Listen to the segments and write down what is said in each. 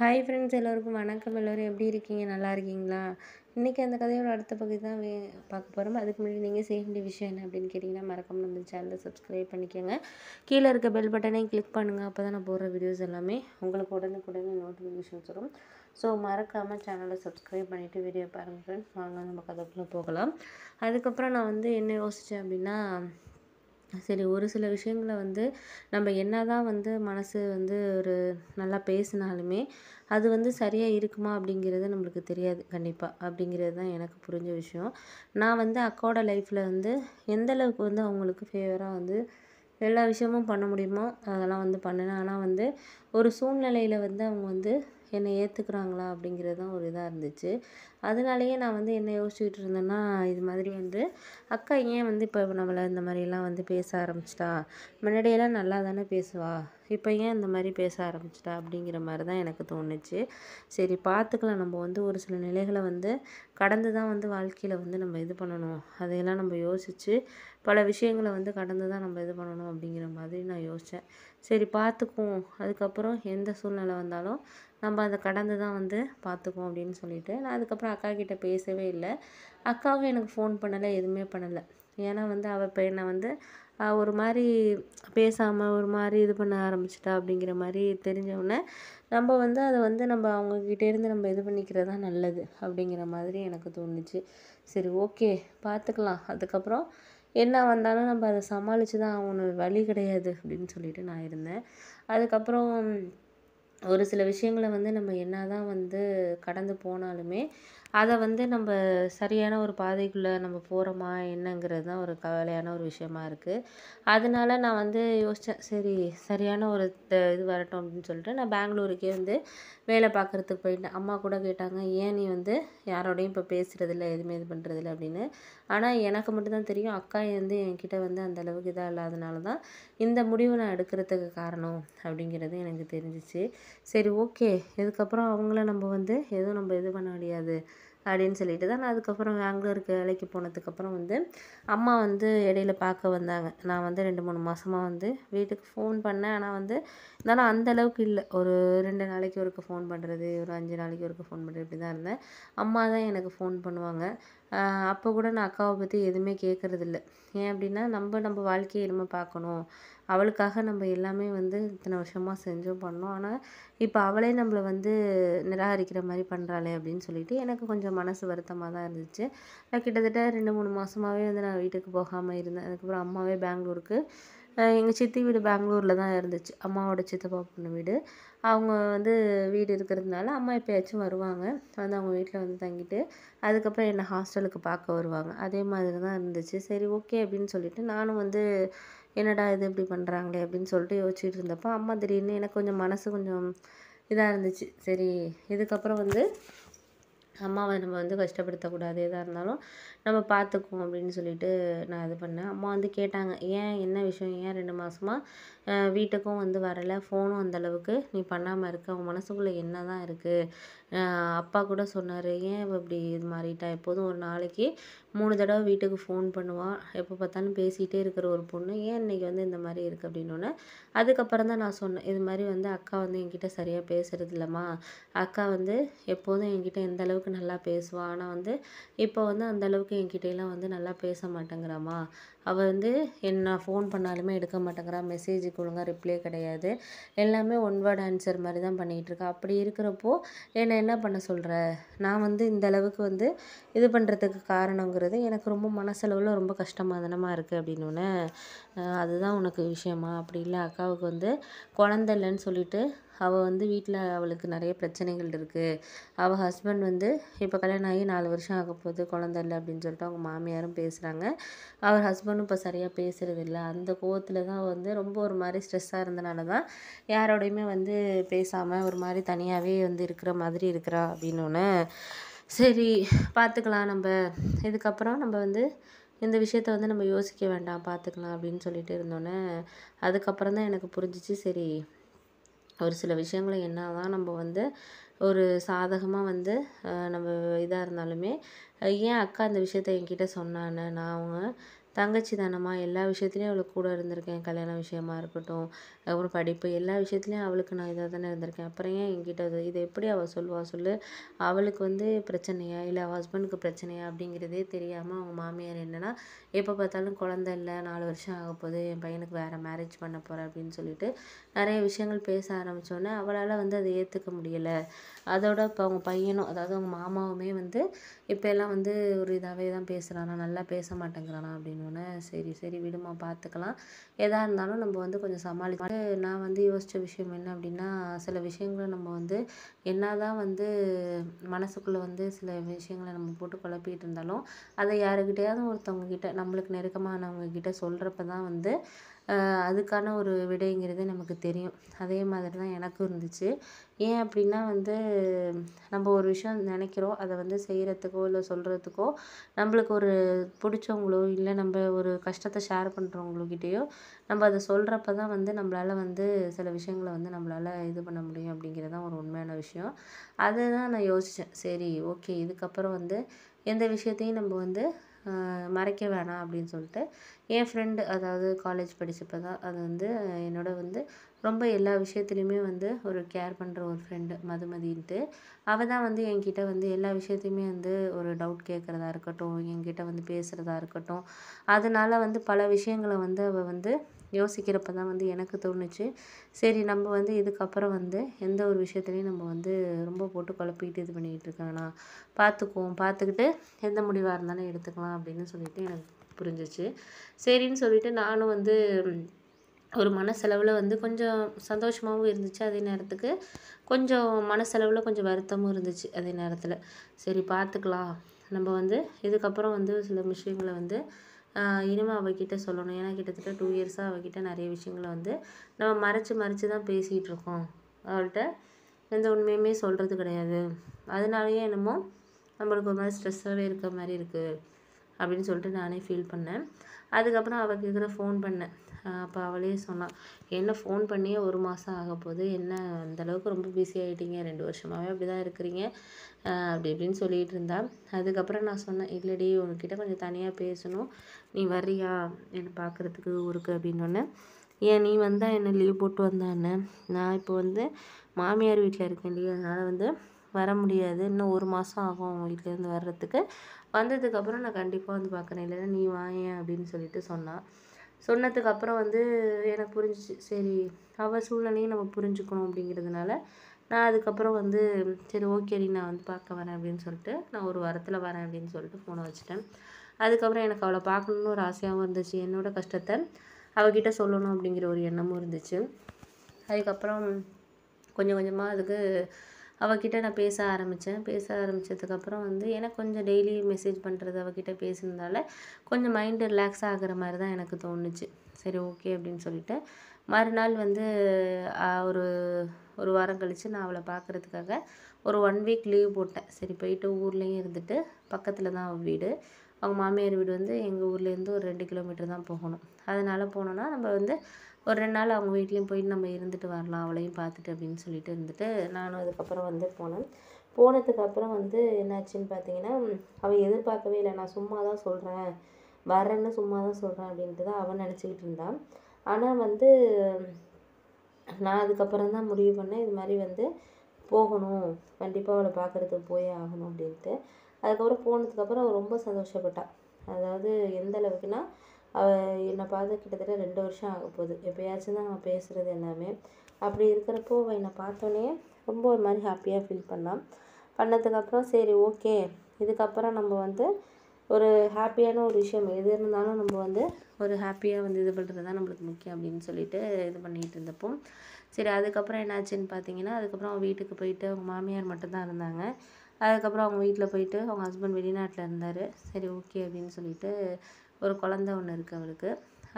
hi friends எல்லோருக்கும் வணக்கம் எல்லோரும் எப்படி இருக்கீங்க நல்லா இருக்கீங்களா இன்றைக்கி அந்த கதையோட அடுத்த பகுதி தான் வே பார்க்க போகிறோம் அதுக்கு முன்னாடி நீங்கள் செய்ய வேண்டிய விஷயம் என்ன அப்படின்னு கேட்டிங்கன்னா மறக்காமல் நம்ம சேனலை சப்ஸ்கிரைப் பண்ணிக்கோங்க கீழே இருக்க பெல் பட்டனையும் கிளிக் பண்ணுங்கள் அப்போ தான் நான் போடுற வீடியோஸ் எல்லாமே உங்களுக்கு உடனுக்குடனே நோட்டிஃபிகேஷன்ஸ் வரும் ஸோ மறக்காமல் சேனலை சப்ஸ்கிரைப் பண்ணிவிட்டு வீடியோ பாருங்கள் ஃப்ரெண்ட்ஸ் வாங்க நம்ம கதைக்குள்ளே போகலாம் அதுக்கப்புறம் நான் வந்து என்ன யோசித்தேன் அப்படின்னா சரி ஒரு சில விஷயங்களை வந்து நம்ம என்ன தான் வந்து மனசு வந்து ஒரு நல்லா பேசினாலுமே அது வந்து சரியாக இருக்குமா அப்படிங்கிறது நம்மளுக்கு தெரியாது கண்டிப்பாக அப்படிங்கிறது தான் எனக்கு புரிஞ்ச விஷயம் நான் வந்து அக்காவோட லைஃப்பில் வந்து எந்தளவுக்கு வந்து அவங்களுக்கு ஃபேவராக வந்து எல்லா விஷயமும் பண்ண முடியுமோ அதெல்லாம் வந்து பண்ணினேன் ஆனால் வந்து ஒரு சூழ்நிலையில் வந்து அவங்க வந்து என்னை ஏற்றுக்குறாங்களா அப்படிங்கிறதும் ஒரு இதாக இருந்துச்சு அதனாலேயே நான் வந்து என்ன யோசிச்சுக்கிட்டு இருந்தேன்னா இது மாதிரி வந்து அக்கா ஏன் வந்து இப்போ நம்மளை இந்த மாதிரிலாம் வந்து பேச ஆரம்பிச்சிட்டா முன்னாடியெல்லாம் நல்லா தானே பேசுவா இப்போ ஏன் இந்த மாதிரி பேச ஆரம்பிச்சிட்டா அப்படிங்கிற மாதிரி தான் எனக்கு தோணுச்சு சரி பார்த்துக்கலாம் நம்ம வந்து ஒரு சில நிலைகளை வந்து கடந்து தான் வந்து வாழ்க்கையில் வந்து நம்ம இது பண்ணணும் அதையெல்லாம் நம்ம யோசித்து பல விஷயங்களை வந்து கடந்து தான் நம்ம இது பண்ணணும் அப்படிங்கிற மாதிரி நான் யோசித்தேன் சரி பார்த்துக்குவோம் அதுக்கப்புறம் எந்த சூழ்நிலை வந்தாலும் நம்ம அதை கடந்து தான் வந்து பார்த்துக்குவோம் அப்படின்னு சொல்லிட்டு நான் அதுக்கப்புறம் அக்கா கிட்டே பேசவே இல்லை அக்காவும் எனக்கு ஃபோன் பண்ணலை எதுவுமே பண்ணலை ஏன்னா வந்து அவள் இப்போ என்னை வந்து ஒரு மாதிரி பேசாமல் ஒரு மாதிரி இது பண்ண ஆரம்பிச்சிட்டா அப்படிங்கிற மாதிரி தெரிஞ்சவுடனே நம்ம வந்து அதை வந்து நம்ம அவங்கக்கிட்டேருந்து நம்ம இது பண்ணிக்கிறது தான் நல்லது அப்படிங்கிற மாதிரி எனக்கு தோணுச்சு சரி ஓகே பார்த்துக்கலாம் அதுக்கப்புறம் என்ன வந்தாலும் நம்ம அதை சமாளித்து தான் அவனு வழி கிடையாது அப்படின்னு சொல்லிட்டு நான் இருந்தேன் அதுக்கப்புறம் ஒரு சில விஷயங்களை வந்து நம்ம என்ன தான் வந்து கடந்து போனாலுமே அதை வந்து நம்ம சரியான ஒரு பாதைக்குள்ளே நம்ம போகிறோமா என்னங்கிறது தான் ஒரு கவலையான ஒரு விஷயமா இருக்குது அதனால நான் வந்து யோசித்தேன் சரி சரியான ஒரு இது வரட்டும் அப்படின்னு சொல்லிட்டு நான் பெங்களூருக்கே வந்து வேலை பார்க்குறதுக்கு போயிட்டேன் அம்மா கூட கேட்டாங்க ஏன் நீ வந்து யாரோடையும் இப்போ பேசுகிறதில்ல எதுவுமே இது பண்ணுறதில்ல அப்படின்னு ஆனால் எனக்கு மட்டும்தான் தெரியும் அக்கா வந்து என்கிட்ட வந்து அந்த அளவுக்கு இதாக இல்லாதனால தான் இந்த முடிவை நான் எடுக்கிறதுக்கு காரணம் அப்படிங்கிறது எனக்கு தெரிஞ்சிச்சு சரி ஓகே இதுக்கப்புறம் அவங்கள நம்ம வந்து எதுவும் நம்ம இது பண்ண முடியாது அப்படின்னு சொல்லிட்டு தான் நான் அதுக்கப்புறம் பெங்களூருக்கு வேலைக்கு போனதுக்கப்புறம் வந்து அம்மா வந்து இடையில பார்க்க வந்தாங்க நான் வந்து ரெண்டு மூணு மாதமாக வந்து வீட்டுக்கு ஃபோன் பண்ணேன் ஆனால் வந்து இருந்தாலும் அந்த அளவுக்கு இல்லை ஒரு ரெண்டு நாளைக்கு ஒருக்கு ஃபோன் பண்ணுறது ஒரு அஞ்சு நாளைக்கு ஒருக்க ஃபோன் பண்ணுறது இப்படி தான் இருந்தேன் அம்மா தான் எனக்கு ஃபோன் பண்ணுவாங்க அப்போ கூட நான் அக்காவை பற்றி எதுவுமே கேட்குறதில்ல ஏன் அப்படின்னா நம்ம நம்ம வாழ்க்கையை நம்ம பார்க்கணும் அவளுக்காக நம்ம எல்லாமே வந்து இத்தனை வருஷமாக செஞ்சோம் பண்ணோம் ஆனால் இப்போ அவளே நம்மளை வந்து நிராகரிக்கிற மாதிரி பண்ணுறாளே அப்படின்னு சொல்லிட்டு எனக்கு கொஞ்சம் மனசு வருத்தமாக தான் இருந்துச்சு நான் கிட்டத்தட்ட ரெண்டு மூணு மாதமாகவே வந்து நான் வீட்டுக்கு போகாமல் இருந்தேன் அதுக்கப்புறம் அம்மாவே பெங்களூருக்கு எங்கள் சித்தி வீடு பெங்களூரில் தான் இருந்துச்சு அம்மாவோட சித்தப்பா பொண்ணு வீடு அவங்க வந்து வீடு இருக்கிறதுனால அம்மா எப்போயாச்சும் வருவாங்க வந்து அவங்க வீட்டில் வந்து தங்கிட்டு அதுக்கப்புறம் என்னை ஹாஸ்டலுக்கு பார்க்க வருவாங்க அதே மாதிரி தான் இருந்துச்சு சரி ஓகே அப்படின்னு சொல்லிட்டு நானும் வந்து என்னடா இது இப்படி பண்ணுறாங்களே அப்படின்னு சொல்லிட்டு யோசிச்சுட்டு இருந்தப்போ அம்மா திடீர்னு எனக்கு கொஞ்சம் மனசு கொஞ்சம் இதாக இருந்துச்சு சரி இதுக்கப்புறம் வந்து அம்மாவை நம்ம வந்து கஷ்டப்படுத்தக்கூடாது எதாக இருந்தாலும் நம்ம பார்த்துக்குவோம் அப்படின்னு சொல்லிட்டு நான் இது பண்ணேன் அம்மா வந்து கேட்டாங்க ஏன் என்ன விஷயம் ஏன் ரெண்டு மாதமாக வீட்டுக்கும் வந்து வரலை ஃபோனும் அந்தளவுக்கு நீ பண்ணாமல் இருக்க உன் மனசுக்குள்ளே என்ன தான் இருக்குது அப்பா கூட சொன்னார் ஏன் இவள் இப்படி இது மாறிட்டா எப்போதும் ஒரு நாளைக்கு மூணு தடவை வீட்டுக்கு ஃபோன் பண்ணுவாள் எப்போ பார்த்தாலும் பேசிகிட்டே இருக்கிற ஒரு பொண்ணு ஏன் இன்னைக்கு வந்து இந்த மாதிரி இருக்குது அப்படின்னோடனே அதுக்கப்புறம் தான் நான் சொன்னேன் இது மாதிரி வந்து அக்கா வந்து என்கிட்ட சரியாக பேசுறது இல்லைம்மா அக்கா வந்து எப்போதும் என்கிட்ட எந்த அளவுக்கு நல்லா பேசுவாள் ஆனால் வந்து இப்போ வந்து அந்த அளவுக்கு என்கிட்டலாம் வந்து நல்லா பேச மாட்டேங்கிறாம்மா அவள் வந்து என்ன ஃபோன் பண்ணாலுமே எடுக்க மாட்டேங்கிறா மெசேஜுக்கு ஒழுங்காக ரிப்ளை கிடையாது எல்லாமே ஒன் வேர்ட் ஆன்சர் மாதிரி தான் பண்ணிகிட்ருக்கா அப்படி இருக்கிறப்போ என்னை என்ன பண்ண சொல்கிற நான் வந்து இந்த அளவுக்கு வந்து இது பண்ணுறதுக்கு காரணங்கிறது எனக்கு ரொம்ப மனசளவில் ரொம்ப கஷ்டமாக தானமாக இருக்குது அப்படின்னோடனே அதுதான் உனக்கு விஷயமா அப்படி இல்லை அக்காவுக்கு வந்து குழந்த இல்லைன்னு சொல்லிட்டு அவள் வந்து வீட்டில் அவளுக்கு நிறைய பிரச்சனைகள் இருக்குது அவள் ஹஸ்பண்ட் வந்து இப்போ கல்யாணம் ஆகி நாலு வருஷம் ஆக போகுது குழந்த இல்லை அப்படின்னு சொல்லிட்டு அவங்க மாமியாரும் பேசுகிறாங்க அவர் ஹஸ்பண்டும் இப்போ சரியாக பேசுகிறதில்ல அந்த கோவத்தில் தான் வந்து ரொம்ப ஒரு மாதிரி ஸ்ட்ரெஸ்ஸாக இருந்தனால தான் யாரோடையுமே வந்து பேசாமல் ஒரு மாதிரி தனியாகவே வந்து இருக்கிற மாதிரி இருக்கிறா அப்படின்னு ஒன்று சரி பார்த்துக்கலாம் நம்ம இதுக்கப்புறம் நம்ம வந்து இந்த விஷயத்த வந்து நம்ம யோசிக்க வேண்டாம் பார்த்துக்கலாம் அப்படின்னு சொல்லிட்டு இருந்தோன்னே அதுக்கப்புறம் தான் எனக்கு புரிஞ்சிச்சு சரி ஒரு சில விஷயங்களை என்ன தான் நம்ம வந்து ஒரு சாதகமாக வந்து நம்ம இதாக இருந்தாலுமே ஏன் அக்கா அந்த விஷயத்த என்கிட்ட சொன்னான்னு நான் அவங்க தங்கச்சி தானம்மா எல்லா விஷயத்துலையும் அவளுக்கு கூட இருந்திருக்கேன் கல்யாண விஷயமா இருக்கட்டும் ஒரு படிப்பு எல்லா விஷயத்துலையும் அவளுக்கு நான் இதாக தானே இருந்திருக்கேன் அப்புறம் ஏன் என்கிட்ட அது இதை எப்படி அவள் சொல்லுவாள் சொல்லு அவளுக்கு வந்து பிரச்சனையா இல்லை ஹஸ்பண்டுக்கு பிரச்சனையா அப்படிங்கிறதே தெரியாமல் அவங்க மாமியார் என்னென்னா எப்போ பார்த்தாலும் குழந்த இல்லை நாலு வருஷம் ஆக போகுது என் பையனுக்கு வேறு மேரேஜ் பண்ண போகிறேன் அப்படின்னு சொல்லிட்டு நிறைய விஷயங்கள் பேச ஆரம்பித்தோடனே அவளால் வந்து அதை ஏற்றுக்க முடியலை அதோட இப்போ அவங்க பையனும் அதாவது அவங்க மாமாவுமே வந்து இப்போ எல்லாம் வந்து ஒரு இதாகவே தான் பேசுகிறானா நல்லா பேச மாட்டேங்கிறானா அப்படின்னு சரி சரி விடுமா பார்த்துக்கலாம் எதாக இருந்தாலும் நம்ம வந்து கொஞ்சம் சமாளி நான் வந்து யோசித்த விஷயம் என்ன அப்படின்னா சில விஷயங்களை நம்ம வந்து என்ன தான் வந்து மனசுக்குள்ளே வந்து சில விஷயங்களை நம்ம போட்டு குழப்பிட்டு இருந்தாலும் அதை யாருக்கிட்டையாவது ஒருத்தவங்கக்கிட்ட நம்மளுக்கு நெருக்கமானவங்கக்கிட்ட சொல்கிறப்ப தான் வந்து அதுக்கான ஒரு விடைங்கிறது நமக்கு தெரியும் அதே மாதிரி தான் எனக்கும் இருந்துச்சு ஏன் அப்படின்னா வந்து நம்ம ஒரு விஷயம் நினைக்கிறோம் அதை வந்து செய்கிறத்துக்கோ இல்லை சொல்கிறத்துக்கோ நம்மளுக்கு ஒரு பிடிச்சவங்களோ இல்லை நம்ம ஒரு கஷ்டத்தை ஷேர் பண்ணுறவங்கக்கிட்டேயோ நம்ம அதை சொல்கிறப்ப தான் வந்து நம்மளால் வந்து சில விஷயங்களை வந்து நம்மளால் இது பண்ண முடியும் அப்படிங்கிறது தான் ஒரு உண்மையான விஷயம் அதை தான் நான் யோசித்தேன் சரி ஓகே இதுக்கப்புறம் வந்து எந்த விஷயத்தையும் நம்ம வந்து மறைக்க வேணாம் அப்படின்னு சொல்லிட்டு என் ஃப்ரெண்டு அதாவது காலேஜ் படித்தப்போ தான் அது வந்து என்னோட வந்து ரொம்ப எல்லா விஷயத்துலையுமே வந்து ஒரு கேர் பண்ணுற ஒரு ஃப்ரெண்டு மதுமதின்ட்டு அவள் தான் வந்து என்கிட்ட வந்து எல்லா விஷயத்தையுமே வந்து ஒரு டவுட் கேட்குறதா இருக்கட்டும் என்கிட்ட வந்து பேசுகிறதா இருக்கட்டும் அதனால வந்து பல விஷயங்களை வந்து அவள் வந்து யோசிக்கிறப்ப தான் வந்து எனக்கு தோணுச்சு சரி நம்ம வந்து இதுக்கப்புறம் வந்து எந்த ஒரு விஷயத்துலையும் நம்ம வந்து ரொம்ப போட்டு குழப்பிக்கிட்டு இது பண்ணிக்கிட்டு இருக்கேனா பார்த்துக்குவோம் பார்த்துக்கிட்டு எந்த முடிவாக இருந்தாலும் எடுத்துக்கலாம் அப்படின்னு சொல்லிட்டு எனக்கு புரிஞ்சிச்சு சரின்னு சொல்லிட்டு நானும் வந்து ஒரு மனசெலவில் வந்து கொஞ்சம் சந்தோஷமாகவும் இருந்துச்சு அதே நேரத்துக்கு கொஞ்சம் மனசெலவில் கொஞ்சம் வருத்தமும் இருந்துச்சு அதே நேரத்தில் சரி பார்த்துக்கலாம் நம்ம வந்து இதுக்கப்புறம் வந்து சில விஷயங்களை வந்து இனிமேல் அவகிட்ட சொல்லணும் ஏன்னா கிட்டத்தட்ட டூ இயர்ஸாக அவகிட்ட நிறைய விஷயங்களை வந்து நம்ம மறைச்சி மறைச்சி தான் பேசிகிட்டு இருக்கோம் அவள்கிட்ட எந்த உண்மையுமே சொல்கிறது கிடையாது அதனாலயே என்னமோ நம்மளுக்கு ஒரு மாதிரி ஸ்ட்ரெஸ்ஸாகவே இருக்க மாதிரி இருக்குது அப்படின்னு சொல்லிட்டு நானே ஃபீல் பண்ணேன் அதுக்கப்புறம் அவள் கேட்குற ஃபோன் பண்ணேன் அப்போ அவளே சொன்னான் என்ன ஃபோன் பண்ணியே ஒரு மாதம் ஆக போது என்ன அந்தளவுக்கு ரொம்ப பிஸி ஆகிட்டீங்க ரெண்டு வருஷமாகவே அப்படி தான் இருக்கிறீங்க அப்படி இப்படின்னு சொல்லிகிட்டு இருந்தான் அதுக்கப்புறம் நான் சொன்னேன் இல்லடி உங்ககிட்ட கொஞ்சம் தனியாக பேசணும் நீ வர்றியா என்னை பார்க்குறதுக்கு ஊருக்கு அப்படின்னொன்னே ஏன் நீ வந்தால் என்ன லீவ் போட்டு வந்தான்னு நான் இப்போ வந்து மாமியார் வீட்டில் இருக்கேன் இல்லையா அதனால் வந்து வர முடியாது இன்னும் ஒரு மாதம் ஆகும் அவங்க வீட்டிலேருந்து வர்றதுக்கு வந்ததுக்கப்புறம் நான் கண்டிப்பாக வந்து பார்க்குறேன் இல்லைன்னா நீ வாங்க அப்படின்னு சொல்லிட்டு சொன்னான் சொன்னதுக்கப்புறம் வந்து எனக்கு புரிஞ்சிச்சு சரி அவள் சூழ்நிலையும் நம்ம புரிஞ்சுக்கணும் அப்படிங்கிறதுனால நான் அதுக்கப்புறம் வந்து சரி ஓகேடி நான் வந்து பார்க்க வரேன் அப்படின்னு சொல்லிட்டு நான் ஒரு வாரத்தில் வரேன் அப்படின்னு சொல்லிட்டு ஃபோனை வச்சுட்டேன் அதுக்கப்புறம் எனக்கு அவளை பார்க்கணுன்னு ஒரு ஆசையாகவும் இருந்துச்சு என்னோடய கஷ்டத்தை அவகிட்ட சொல்லணும் அப்படிங்கிற ஒரு எண்ணமும் இருந்துச்சு அதுக்கப்புறம் கொஞ்சம் கொஞ்சமாக அதுக்கு அவகிட்ட நான் பேச ஆரம்பித்தேன் பேச ஆரம்பித்ததுக்கப்புறம் வந்து எனக்கு கொஞ்சம் டெய்லி மெசேஜ் பண்ணுறது அவகிட்ட பேசுனதால் கொஞ்சம் மைண்டு ரிலாக்ஸ் ஆகிற மாதிரி தான் எனக்கு தோணுச்சு சரி ஓகே அப்படின்னு சொல்லிட்டு மறுநாள் வந்து ஒரு ஒரு வாரம் கழித்து நான் அவளை பார்க்குறதுக்காக ஒரு ஒன் வீக் லீவ் போட்டேன் சரி போயிட்டு ஊர்லேயும் இருந்துட்டு பக்கத்தில் தான் அவள் வீடு அவங்க மாமியார் வீடு வந்து எங்கள் ஊர்லேருந்து ஒரு ரெண்டு கிலோமீட்டர் தான் போகணும் அதனால் போனோன்னா நம்ம வந்து ஒரு ரெண்டு நாள் அவங்க வீட்லேயும் போயிட்டு நம்ம இருந்துட்டு வரலாம் அவளையும் பார்த்துட்டு அப்படின்னு சொல்லிட்டு இருந்துட்டு நானும் அதுக்கப்புறம் வந்து போனேன் போனதுக்கப்புறம் வந்து என்னாச்சுன்னு பார்த்தீங்கன்னா அவள் எதிர்பார்க்கவே இல்லை நான் சும்மா தான் சொல்கிறேன் வரேன்னு சும்மா தான் சொல்கிறேன் அப்படின்ட்டு தான் அவன் நினச்சிக்கிட்டு இருந்தான் ஆனால் வந்து நான் அதுக்கப்புறம் தான் முடிவு பண்ணேன் இது மாதிரி வந்து போகணும் கண்டிப்பாக அவளை பார்க்குறதுக்கு போயே ஆகணும் அப்படின்ட்டு அதுக்கப்புறம் போனதுக்கப்புறம் அவள் ரொம்ப சந்தோஷப்பட்டாள் அதாவது எந்த அளவுக்குன்னா அவள் என்னை பார்த்து கிட்டத்தட்ட ரெண்டு வருஷம் ஆக போகுது எப்போயாச்சும் தான் நம்ம பேசுகிறது எல்லாமே அப்படி இருக்கிறப்போ அவள் என்னை பார்த்தோன்னே ரொம்ப ஒரு மாதிரி ஹாப்பியாக ஃபீல் பண்ணான் பண்ணதுக்கப்புறம் சரி ஓகே இதுக்கப்புறம் நம்ம வந்து ஒரு ஹாப்பியான ஒரு விஷயம் எது இருந்தாலும் நம்ம வந்து ஒரு ஹாப்பியாக வந்து இது பண்ணுறது தான் நம்மளுக்கு முக்கியம் அப்படின்னு சொல்லிட்டு இது பண்ணிகிட்டு இருந்தப்போ சரி அதுக்கப்புறம் என்னாச்சுன்னு பார்த்தீங்கன்னா அதுக்கப்புறம் அவங்க வீட்டுக்கு போயிட்டு அவங்க மாமியார் மட்டும்தான் இருந்தாங்க அதுக்கப்புறம் அவங்க வீட்டில் போயிட்டு அவங்க ஹஸ்பண்ட் வெளிநாட்டில் இருந்தார் சரி ஓகே அப்படின்னு சொல்லிட்டு ஒரு குழந்த ஒன்று இருக்குது அவளுக்கு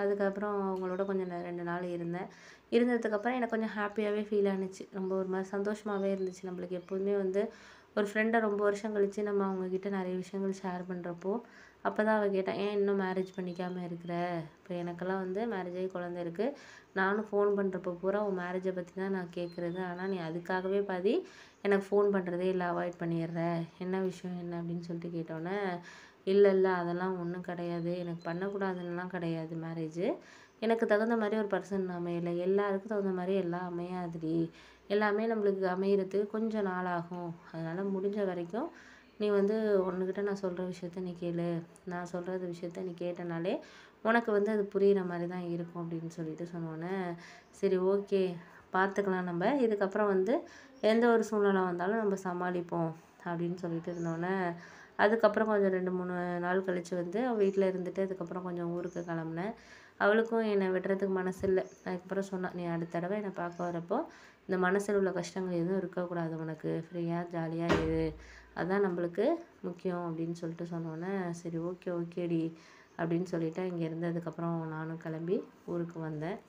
அதுக்கப்புறம் அவங்களோட கொஞ்சம் ரெண்டு நாள் இருந்தேன் இருந்ததுக்கப்புறம் எனக்கு கொஞ்சம் ஹாப்பியாகவே ஃபீல் ஆணுச்சு ரொம்ப ஒரு மாதிரி சந்தோஷமாகவே இருந்துச்சு நம்மளுக்கு எப்போதுமே வந்து ஒரு ஃப்ரெண்டை ரொம்ப வருஷம் கழித்து நம்ம அவங்கக்கிட்ட நிறைய விஷயங்கள் ஷேர் பண்ணுறப்போ அப்போ தான் அவள் கேட்டான் ஏன் இன்னும் மேரேஜ் பண்ணிக்காமல் இருக்கிற இப்போ எனக்கெல்லாம் வந்து மேரேஜ் ஆகி குழந்த இருக்குது நானும் ஃபோன் பண்ணுறப்ப பூரா உன் மேரேஜை பற்றி தான் நான் கேட்குறது ஆனால் நீ அதுக்காகவே பாதி எனக்கு ஃபோன் பண்ணுறதே இல்லை அவாய்ட் பண்ணிடுற என்ன விஷயம் என்ன அப்படின்னு சொல்லிட்டு கேட்டோன்னே இல்லை இல்லை அதெல்லாம் ஒன்றும் கிடையாது எனக்கு பண்ணக்கூடாதுன்னெலாம் கிடையாது மேரேஜு எனக்கு தகுந்த மாதிரி ஒரு பர்சன் அமையலை எல்லாருக்கும் தகுந்த மாதிரி எல்லாம் அமையாதுடி எல்லாமே நம்மளுக்கு அமையிறதுக்கு கொஞ்சம் நாள் ஆகும் அதனால் முடிஞ்ச வரைக்கும் நீ வந்து ஒன்றுக்கிட்ட நான் சொல்கிற விஷயத்த நீ கேளு நான் சொல்கிறது விஷயத்த நீ கேட்டனாலே உனக்கு வந்து அது புரிகிற மாதிரி தான் இருக்கும் அப்படின்னு சொல்லிட்டு சொன்னோன்னே சரி ஓகே பார்த்துக்கலாம் நம்ம இதுக்கப்புறம் வந்து எந்த ஒரு சூழ்நிலை வந்தாலும் நம்ம சமாளிப்போம் அப்படின்னு சொல்லிட்டு இருந்தோன்னே அதுக்கப்புறம் கொஞ்சம் ரெண்டு மூணு நாள் கழித்து வந்து அவள் வீட்டில் இருந்துட்டு அதுக்கப்புறம் கொஞ்சம் ஊருக்கு கிளம்புனேன் அவளுக்கும் என்னை விடுறதுக்கு மனசு இல்லை அதுக்கப்புறம் சொன்னான் நீ அடுத்த தடவை என்னை பார்க்க வரப்போ இந்த மனசில் உள்ள கஷ்டங்கள் எதுவும் இருக்கக்கூடாது உனக்கு ஃப்ரீயாக ஜாலியாக இரு அதுதான் நம்மளுக்கு முக்கியம் அப்படின்னு சொல்லிட்டு சொன்னோன்னே சரி ஓகே ஓகேடி அப்படின்னு சொல்லிவிட்டு இங்கே இருந்ததுக்கப்புறம் நானும் கிளம்பி ஊருக்கு வந்தேன்